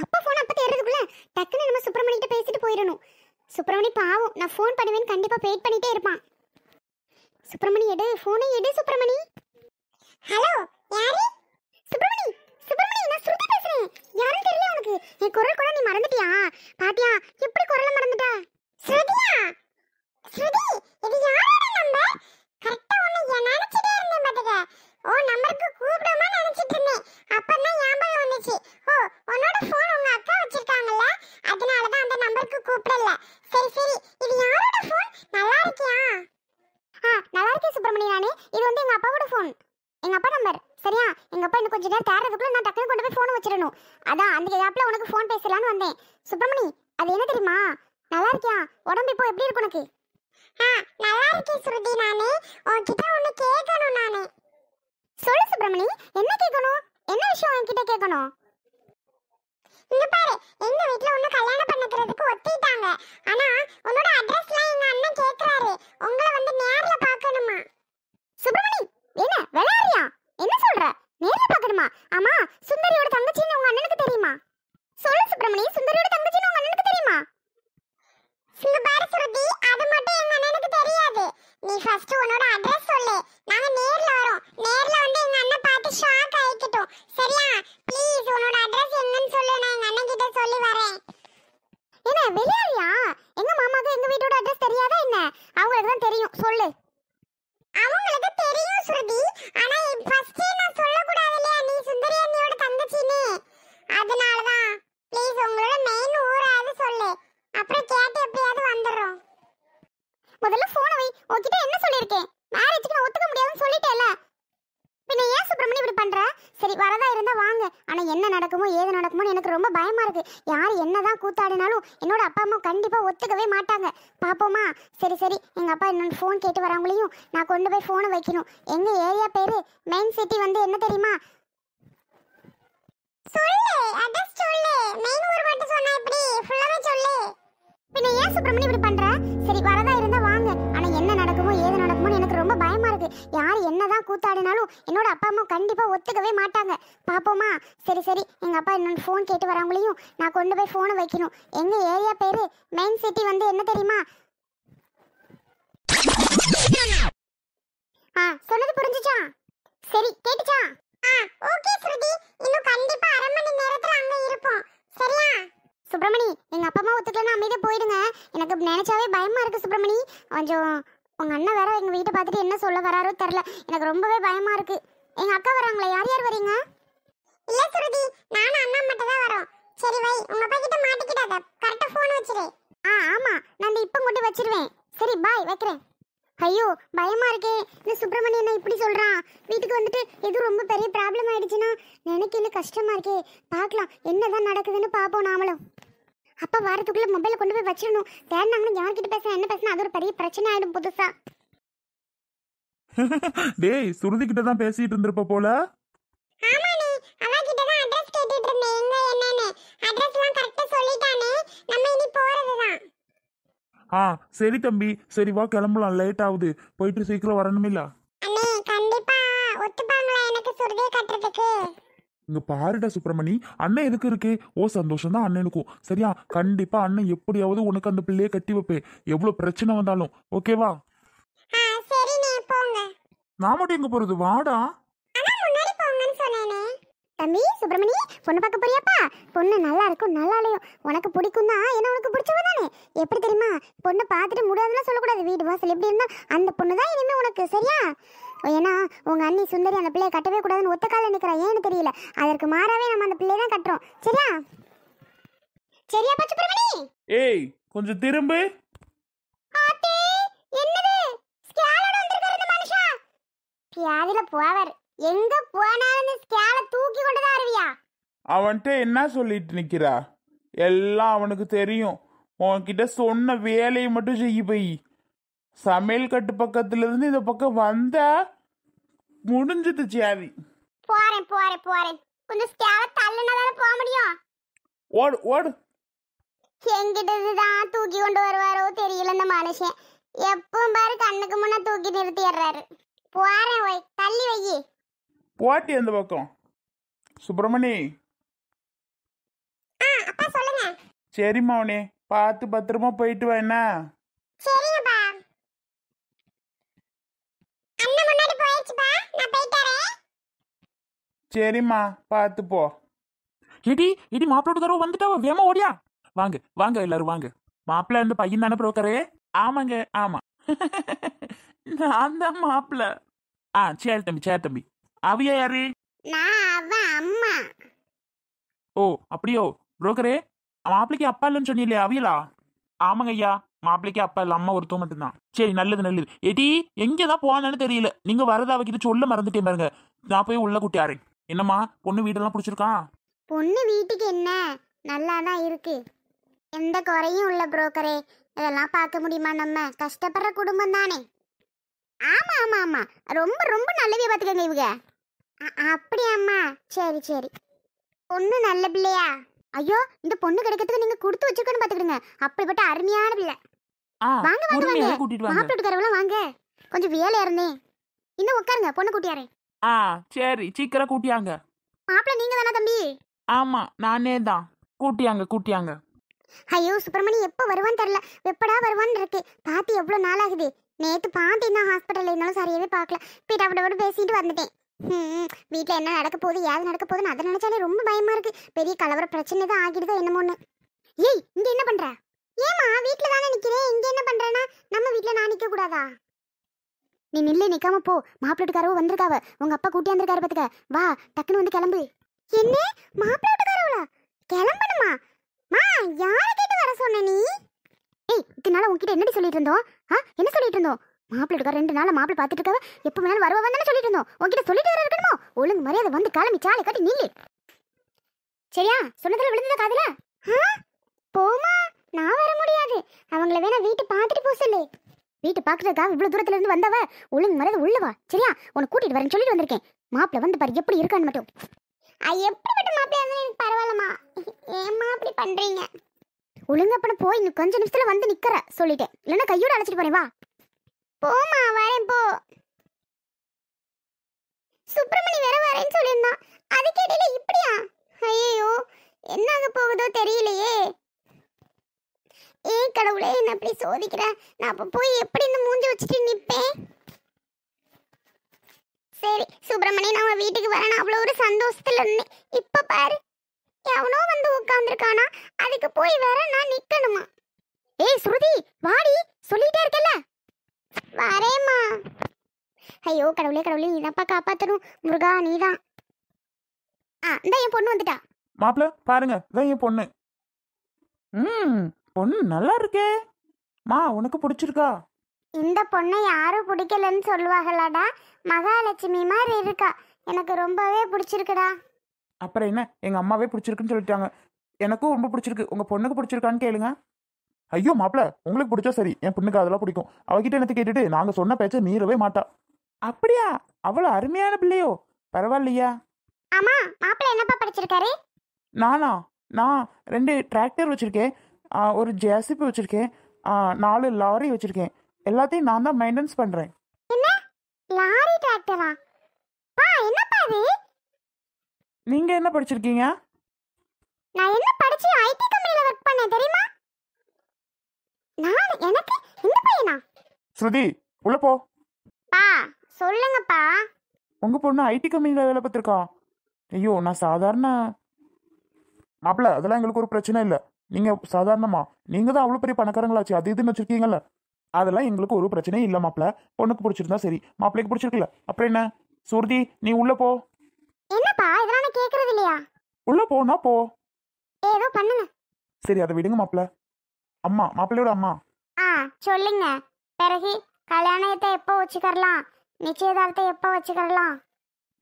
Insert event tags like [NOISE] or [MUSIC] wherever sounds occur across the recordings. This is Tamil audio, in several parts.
அப்பா ஃபோன் அப்போ தேடுறதுக்குள்ள டக்குன்னு நம்ம சுப்பிரமணிகிட்ட பேசிட்டு போயிடணும் சுப்பிரமணி பாவம் நான் ஃபோன் பண்ணுவேன்னு கண்டிப்பாக வெயிட் பண்ணிட்டே இருப்பான் சுப்பிரமணி எடு ஃபோனை எடு சுப்பிரமணி ஹலோ யாரு சுப்பிரமணி சுப்பிரமணி நான் சுருதி பேசுறேன் யாரும் தெரியல உனக்கு என் குரல் கூட நீ மறந்துட்டியா பாத்தியா சுப்பிரமணியானே இது வந்து எங்கள் அப்பாவோட ஃபோன் எங்க அப்பா நம்பர் சரியா எங்க அப்பா இன்னும் கொஞ்சம் நேரம் தேடுறதுக்குள்ள நான் டக்குனு கொண்டு போய் ஃபோனை வச்சிடணும் அதான் அந்த ஆப்ல உனக்கு ஃபோன் பேசலான்னு வந்தேன் சுப்பிரமணி அது என்ன தெரியுமா நல்லா இருக்கியா உடம்பு இப்போ எப்படி இருக்கு உனக்கு ஆ நல்லா இருக்கேன் சுருதி நானே உன்கிட்ட ஒன்னு கேட்கணும் நானே சொல்லு சுப்பிரமணி என்ன கேட்கணும் என்ன விஷயம் உன்கிட்ட கேட்கணும் இங்க பாரு எங்க வீட்ல ஒன்னு கல்யாணம் பண்ணிக்கிறதுக்கு ஒத்திட்டாங்க ஆனா உன்னோட அட்ரஸ் அம்மா என்ன நடக்குமோ ஏது நடக்குமோன்னு எனக்கு ரொம்ப பயமா இருக்கு யார் என்னதான் கூத்தாடினாலும் என்னோட அப்பா அம்மா கண்டிப்பா ஒத்துக்கவே மாட்டாங்க பாப்போமா சரி சரி எங்க அப்பா என்னோட ஃபோன் கேட்டு வரவங்களையும் நான் கொண்டு போய் ஃபோனை வைக்கணும் எங்க ஏரியா பேரு மெயின் சிட்டி வந்து என்ன தெரியுமா சொல்லு அட்ரஸ் சொல்லு மெயின் ஊர் மட்டும் சொன்னா இப்படி ஃபுல்லாவே சொல்லு பின்ன ஏன் சுப்பிரமணி இப்படி பண்ற சரி வரதா என்னதான் கூத்தாடினாலும் என்னோட அப்பா அம்மா கண்டிப்பா ஒத்துக்கவே மாட்டாங்க பாப்போமா சரி சரி எங்க அப்பா என்ன போன் கேட்டு வராங்களையும் நான் கொண்டு போய் போனை வைக்கணும் எங்க ஏரியா பேரு மெயின் சிட்டி வந்து என்ன தெரியுமா ஆ சொன்னது புரிஞ்சுச்சா அண்ணன் வேற எங்கள் வீட்டை பார்த்துட்டு என்ன சொல்ல வராரோ தெரில எனக்கு ரொம்பவே பயமா இருக்கு எங்க அக்கா வராங்களா யார் யார் வரீங்க இல்ல சுருதி நானும் அண்ணா மட்டும் தான் வரோம் சரி வை உங்கள் அப்பா கிட்ட மாட்டிக்கிட்டாத கரெக்டாக ஃபோன் வச்சிரு ஆ ஆமா நான் இப்போ மட்டும் வச்சிருவேன் சரி பாய் வைக்கிறேன் ஐயோ பயமா இருக்கே இந்த சுப்பிரமணியன் இப்படி சொல்றான் வீட்டுக்கு வந்துட்டு எது ரொம்ப பெரிய ப்ராப்ளம் ஆயிடுச்சுன்னா நினைக்கல கஷ்டமா இருக்கே பார்க்கலாம் என்னதான் நடக்குதுன்னு பார்ப்போம் நாமளும் அப்பா வாரத்துக்குள்ள மொபைல் கொண்டு போய் வச்சிடணும் தேடினாங்கன்னு யார்கிட்ட பேசுறேன் என்ன பேசினா அது ஒரு பெரிய பிரச்சனை ஆயிடும் புதுசா டேய் சுருதி கிட்ட தான் பேசிட்டு இருந்திருப்ப போல ஆமாடி அவ ஆ சரி தம்பி சரி வா கிளம்பலாம் லேட் ஆகுது போயிட்டு சீக்கிரம் வரணுமில்ல அண்ணே கண்டிப்பா ஒத்துப்பாங்களா எனக்கு சுருதியை கட்டுறதுக்கு இங்க பாருடா சுப்பிரமணி அண்ணன் எதுக்கு இருக்கு ஓ சந்தோஷம் தான் அண்ணனுக்கும் சரியா கண்டிப்பா அண்ணன் எப்படியாவது உனக்கு அந்த பிள்ளையை கட்டி வைப்பேன் எவ்வளவு பிரச்சனை வந்தாலும் ஓகேவா மாமாட்டி எங்க போறது வாடா தம்பி சுப்பிரமணி பொண்ணு பார்க்க போறியாப்பா பொண்ணு நல்லா இருக்கும் நல்லா இல்லையோ உனக்கு பிடிக்கும் தான் ஏன்னா உனக்கு பிடிச்சவ தானே எப்படி தெரியுமா பொண்ணு பார்த்துட்டு முடியாதுன்னு சொல்லக்கூடாது வீடு வாசல் எப்படி இருந்தால் அந்த பொண்ணு தான் இனிமேல் உனக்கு சரியா ஏன்னா உங்கள் அண்ணி சுந்தரி அந்த பிள்ளையை கட்டவே கூடாதுன்னு ஒத்த காலில் நிற்கிறா ஏன்னு தெரியல அதற்கு மாறாவே நம்ம அந்த பிள்ளை தான் கட்டுறோம் சரியா சரியாப்பா சுப்பிரமணி ஏய் கொஞ்சம் திரும்ப அதுல போவார் எங்க போனாலும் ஸ்கேல தூக்கி கொண்டு தான் அவன்கிட்ட என்ன சொல்லிட்டு நிக்கிறா எல்லாம் அவனுக்கு தெரியும் உன்கிட்ட சொன்ன வேலையை மட்டும் செய்ய போய் சமையல் கட்டு பக்கத்துல இருந்து இந்த பக்கம் வந்த முடிஞ்சது சேவி போறேன் போறேன் போறேன் கொஞ்சம் ஸ்கேல தள்ளுனதால போக முடியும் ஓடு ஓடு எங்கிட்டது தான் தூக்கி கொண்டு வருவாரோ தெரியல இந்த மனுஷன் எப்பவும் பாரு கண்ணுக்கு முன்ன தூக்கி நிறுத்திடுறாரு போறேன் ஒய் தள்ளி வை போட்டி அந்த பக்கம் சுப்பிரமணி ஆ அப்பா சொல்லுங்க சரி மௌனி பார்த்து பத்திரமா போயிட்டு வா என்ன சரிங்கப்பா அண்ணன் முன்னாடி போயிடுச்சுப்பா நான் போயிட்டு சரிம்மா பார்த்து போ இடி இடி மாப்பிளோட தடவை வந்துட்டா வேம ஓடியா வாங்க வாங்க எல்லாரும் வாங்க மாப்பிள்ள இந்த பையன் தானே ப்ரோக்கரு ஆமாங்க ஆமா [LAUGHS] நான் தான் மாப்பிள்ள ஆ சரி தம்பி சேர் தம்பி அவியா யாரு நான் அவ அம்மா ஓ அப்படியோ புரோக்கரே மாப்பிளைக்கு அப்பா இல்லைன்னு சொன்னீங்களே அவியலா ஆமாங்க ஐயா மாப்பிளைக்கு அப்பா இல்லை அம்மா ஒருத்தவங்க மட்டும்தான் சரி நல்லது நல்லது எடி எங்கே தான் போனான்னு தெரியல நீங்கள் வரதா அவகிட்ட சொல்ல மறந்துட்டேன் பாருங்க நான் போய் உள்ள கூட்டியாரு என்னம்மா பொண்ணு வீடெல்லாம் பிடிச்சிருக்கான் பொண்ணு வீட்டுக்கு என்ன நல்லா தான் இருக்கு எந்த குறையும் உள்ள புரோக்கரே இதெல்லாம் பார்க்க முடியுமா நம்ம கஷ்டப்படுற குடும்பம் தானே ஆமா ஆமா ஆமா ரொம்ப ரொம்ப நல்லவே பாத்துக்கங்க இவங்க அப்படியாம்மா சரி சரி பொண்ணு நல்ல பிள்ளையா ஐயோ இந்த பொண்ணு கிடைக்கிறதுக்கு நீங்க கொடுத்து வச்சிருக்கணும் பாத்துக்கிடுங்க அப்படிப்பட்ட அருமையான பிள்ளை வாங்க வாங்க வாங்க மாப்பிட்டுக்காரவெல்லாம் வாங்க கொஞ்சம் வேலை இருந்தேன் இன்னும் உட்காருங்க பொண்ணு கூட்டியாரே ஆ சரி சீக்கிரம் கூட்டியாங்க மாப்பிள்ள நீங்க தானே தம்பி ஆமா நானே தான் கூட்டியாங்க கூட்டியாங்க ஐயோ சுப்பிரமணி எப்போ வருவான்னு தெரியல எப்படா வருவான்னு இருக்கு பாத்தி எவ்வளோ நாள் ஆகுது நேத்து பார்த்தேன் தான் ஹாஸ்பிட்டலில் இருந்தாலும் சரியாவே பார்க்கல போயிட்டு அப்படி பேசிட்டு வந்துட்டேன் வீட்டில் என்ன நடக்க போகுது ஏது நடக்க போகுதுன்னு அதை நினைச்சாலே ரொம்ப பயமா இருக்கு பெரிய கலவர பிரச்சனை தான் ஆகிடுதோ என்னமோன்னு ஏய் இங்க என்ன பண்ற ஏமா வீட்டில் தானே நிற்கிறேன் இங்க என்ன பண்றேன்னா நம்ம வீட்டில் நான் கூடாதா நீ நில்லு நிற்காம போ மாப்பிள்ளட்டுக்காரவோ வந்திருக்காவ உங்க அப்பா கூட்டியா வந்திருக்காரு பார்த்துக்க வா டக்குன்னு வந்து கிளம்பு என்ன மாப்பிள்ள இத்தனை நாள் உங்ககிட்ட என்னடி சொல்லிட்டு இருந்தோம் ஆ என்ன சொல்லிட்டு இருந்தோம் மாப்பிள்ள இருக்கா ரெண்டு நாள் மாப்பிள்ள பார்த்துட்டு இருக்கவ எப்போ வேணாலும் வரவ வந்தானே சொல்லிட்டு இருந்தோம் உங்ககிட்ட சொல்லிட்டு வர இருக்கணுமோ ஒழுங்கு மரியாதை வந்து காலமி சாலை கட்டி நீங்க சரியா சொன்னதுல விழுந்ததா காதுல போமா நான் வர முடியாது அவங்கள வேணா வீட்டு பாத்துட்டு போ சொல்லு வீட்டு பாக்குறதுக்காக இவ்வளவு தூரத்துல இருந்து வந்தவ ஒழுங்கு மரியாதை உள்ளவா சரியா உன கூட்டிட்டு வரேன்னு சொல்லிட்டு வந்திருக்கேன் மாப்பிள்ள வந்து பாரு எப்படி இருக்கான்னு மட்டும் எப்படி மட்டும் எனக்கு பரவாயில்லமா ஏமா அப்படி பண்றீங்க ஒழுங்கப்பட போய் இன்னும் கொஞ்சம் நிமிஷத்துல வந்து நிக்கிற சொல்லிட்டேன் இல்லைன்னா கையோட அழைச்சிட்டு போறேன் வா போமா வரேன் போ சுப்பிரமணி வேற வரேன்னு சொல்லியிருந்தான் அதுக்கிடையில இப்படியா ஐயோ என்னாக போகுதோ தெரியலையே ஏ கடவுளே என்ன அப்படி சோதிக்கிற நான் அப்போ போய் எப்படி இந்த மூஞ்சி வச்சுட்டு நிற்பேன் சரி சுப்பிரமணி நான் வீட்டுக்கு வரேன் அவ்வளோ ஒரு சந்தோஷத்துல இருந்தேன் இப்போ பாரு எவனோ வந்து உட்காந்துருக்கானா அதுக்கு போய் வேற நான் நிக்கணுமா ஏய் சுருதி வாடி சொல்லிட்டே இருக்கல வரேம்மா ஐயோ கடவுளே கடவுளே நீ தான்ப்பா காப்பாத்தணும் முருகா நீ தான் ஆ இந்த என் பொண்ணு வந்துட்டா மாப்ள பாருங்க இந்த என் பொண்ணு ம் பொண்ணு நல்லா இருக்கே மா உனக்கு பிடிச்சிருக்கா இந்த பொண்ணை யாரும் பிடிக்கலன்னு சொல்லுவாங்களாடா மகாலட்சுமி மாதிரி இருக்கா எனக்கு ரொம்பவே பிடிச்சிருக்குடா அப்புறம் என்ன எங்கள் அம்மாவே பிடிச்சிருக்குன்னு சொல்லிட்டாங்க எனக்கும் ரொம்ப பிடிச்சிருக்கு உங்கள் பொண்ணுக்கு பிடிச்சிருக்கான்னு கேளுங்க ஐயோ மாப்பிள்ள உங்களுக்கு பிடிச்சா சரி என் பொண்ணுக்கு அதெல்லாம் பிடிக்கும் அவகிட்ட என்னத்தை கேட்டுட்டு நாங்கள் சொன்ன பேச்சை மீறவே மாட்டா அப்படியா அவ்வளோ அருமையான பிள்ளையோ பரவாயில்லையா ஆமா மாப்பிள்ள என்னப்பா படிச்சிருக்காரு நானா நான் ரெண்டு டிராக்டர் வச்சுருக்கேன் ஒரு ஜேசிபி வச்சுருக்கேன் நாலு லாரி வச்சுருக்கேன் எல்லாத்தையும் நான் தான் மெயின்டெனன்ஸ் பண்ணுறேன் என்ன லாரி டிராக்டரா பா என்னப்பா இது நீங்க என்ன படிச்சிருக்கீங்க நான் என்ன படிச்சு ஐடி கம்பெனில வர்க் பண்ணேன் தெரியுமா நான் எனக்கு இந்த பையனா ஸ்ருதி உள்ள போ பா சொல்லுங்கப்பா உங்க பொண்ணு ஐடி கம்பெனில வேலை பார்த்துருக்கா ஐயோ நான் சாதாரண மாப்பிள்ள அதெல்லாம் எங்களுக்கு ஒரு பிரச்சனை இல்லை நீங்க சாதாரணமா நீங்க தான் அவ்வளோ பெரிய பணக்காரங்களாச்சு அது இதுன்னு வச்சிருக்கீங்கல்ல அதெல்லாம் எங்களுக்கு ஒரு பிரச்சனையும் இல்லை மாப்பிள்ள பொண்ணுக்கு பிடிச்சிருந்தா சரி மாப்பிள்ளைக்கு பிடிச்சிருக்குல்ல அப்புறம் என்ன சுருதி நீ உள்ள போ என்னப்பா இதெல்லாம் நான் கேக்குறது இல்லையா உள்ள போனா போ ஏதோ பண்ணுங்க சரி அதை விடுங்க மாப்பிள்ள அம்மா மாப்பிள்ளையோட அம்மா ஆ சொல்லுங்க பிறகு கல்யாணத்தை எப்போ வச்சுக்கறலாம் நிச்சயதார்த்தம் எப்போ வச்சுக்கறலாம்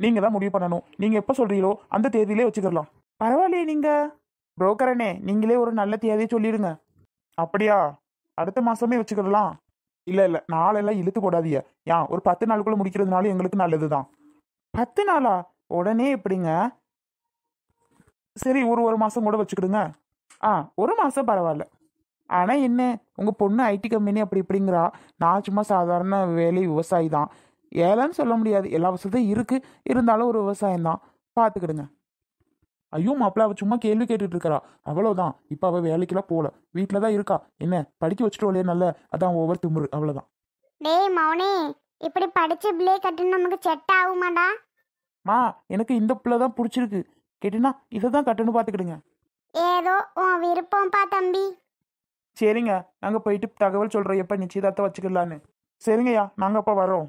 நீங்க தான் முடிவு பண்ணணும் நீங்க எப்போ சொல்றீங்களோ அந்த தேதியிலே வச்சுக்கலாம் பரவாயில்லையே நீங்க புரோக்கரனே நீங்களே ஒரு நல்ல தேதியை சொல்லிடுங்க அப்படியா அடுத்த மாசமே வச்சுக்கிடலாம் இல்ல இல்ல நாளெல்லாம் இழுத்து போடாதீங்க ஏன் ஒரு பத்து நாளுக்குள்ள முடிக்கிறதுனால எங்களுக்கு நல்லதுதான் பத்து நாளா உடனே எப்படிங்க சரி ஒரு ஒரு மாதம் கூட வச்சுக்கிடுங்க ஆ ஒரு மாதம் பரவாயில்ல ஆனால் என்ன உங்கள் பொண்ணு ஐடி கம்பெனி அப்படி இப்படிங்கிறா நான் சும்மா சாதாரண வேலை விவசாயி தான் ஏழைன்னு சொல்ல முடியாது எல்லா வசதியும் இருக்குது இருந்தாலும் ஒரு விவசாயம் தான் பார்த்துக்கிடுங்க ஐயோ மாப்பிள்ள அவள் சும்மா கேள்வி கேட்டுட்டு இருக்கிறா அவ்வளோதான் இப்போ அவள் வேலைக்கெல்லாம் போகல வீட்டில் தான் இருக்கா என்ன படிக்க வச்சுட்டு இல்லையா நல்ல அதான் ஒவ்வொரு திமுரு அவ்வளோதான் டேய் மௌனே இப்படி படிச்சு பிளே கட்டுன்னு நமக்கு செட் ஆகுமாடா மா எனக்கு இந்த பிள்ளை தான் பிடிச்சிருக்கு கேட்டினா இதை தான் கட்டணும் பார்த்துக்கிடுங்க ஏதோ உன் பா தம்பி சரிங்க நாங்கள் போயிட்டு தகவல் சொல்கிறோம் எப்போ நிச்சயதார்த்தம் வச்சுக்கலான்னு சரிங்கய்யா நாங்கள் அப்போ வரோம்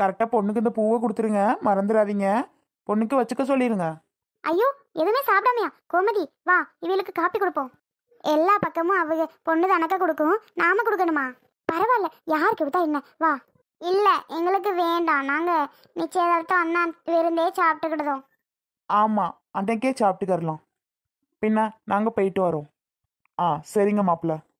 கரெக்டாக பொண்ணுக்கு இந்த பூவை கொடுத்துருங்க மறந்துடாதீங்க பொண்ணுக்கு வச்சுக்க சொல்லிடுங்க ஐயோ எதுவுமே சாப்பிடாமையா கோமதி வா இவளுக்கு காப்பி கொடுப்போம் எல்லா பக்கமும் அவங்க பொண்ணு தனக்க கொடுக்கும் நாம கொடுக்கணுமா பரவாயில்ல யாருக்கு விட்டா என்ன வா இல்லை எங்களுக்கு வேண்டாம் நாங்கள் நிச்சயதார்த்தம் அண்ணா விருந்தே சாப்பிட்டுக்கிடுதோம் ஆமாம் அன்றைக்கே சாப்பிட்டுக்கரலாம் பின்ன நாங்கள் போயிட்டு வரோம் ஆ சரிங்க மாப்பிள்ள